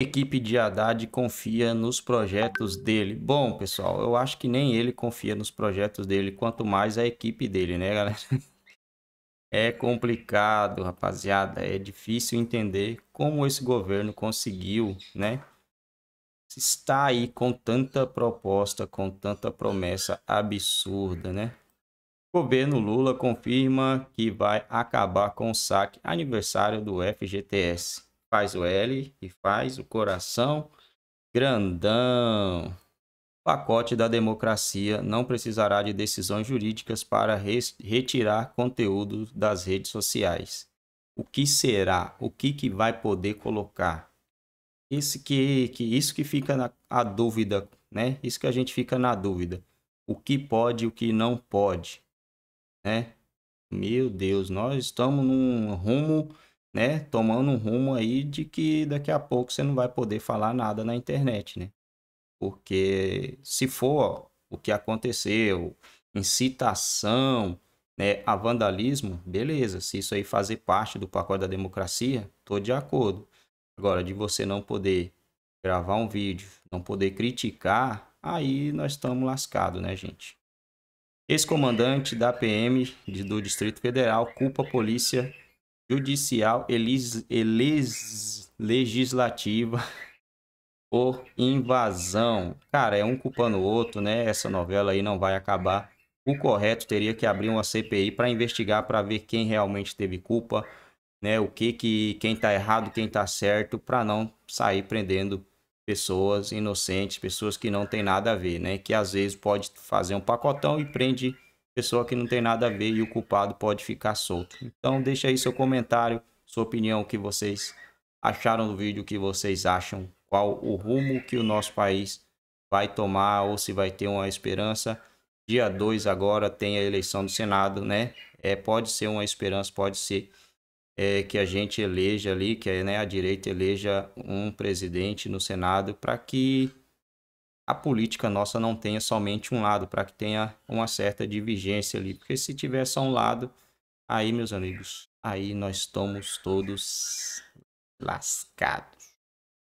equipe de Haddad confia nos projetos dele? Bom, pessoal, eu acho que nem ele confia nos projetos dele, quanto mais a equipe dele, né, galera? É complicado, rapaziada. É difícil entender como esse governo conseguiu, né? Está aí com tanta proposta, com tanta promessa absurda, né? O governo Lula confirma que vai acabar com o saque aniversário do FGTS faz o L e faz o coração grandão. O pacote da democracia não precisará de decisões jurídicas para retirar conteúdo das redes sociais. O que será? O que, que vai poder colocar? Esse que, que isso que fica na a dúvida, né? Isso que a gente fica na dúvida. O que pode e o que não pode, né? Meu Deus, nós estamos num rumo né, tomando um rumo aí de que daqui a pouco você não vai poder falar nada na internet, né? Porque se for o que aconteceu, incitação, né, a vandalismo, beleza, se isso aí fazer parte do pacote da democracia, tô de acordo. Agora, de você não poder gravar um vídeo, não poder criticar, aí nós estamos lascados, né, gente? Ex-comandante da PM do Distrito Federal culpa a polícia judicial e legislativa por invasão. Cara, é um culpando o outro, né? Essa novela aí não vai acabar. O correto teria que abrir uma CPI para investigar, para ver quem realmente teve culpa, né? O que que quem tá errado, quem tá certo, para não sair prendendo pessoas inocentes, pessoas que não tem nada a ver, né? Que às vezes pode fazer um pacotão e prende pessoa que não tem nada a ver e o culpado pode ficar solto. Então deixa aí seu comentário, sua opinião, o que vocês acharam do vídeo, o que vocês acham, qual o rumo que o nosso país vai tomar ou se vai ter uma esperança. Dia 2 agora tem a eleição do Senado, né? É, pode ser uma esperança, pode ser é, que a gente eleja ali, que né, a direita eleja um presidente no Senado para que a política nossa não tenha somente um lado, para que tenha uma certa divergência ali. Porque se tiver só um lado, aí, meus amigos, aí nós estamos todos lascados.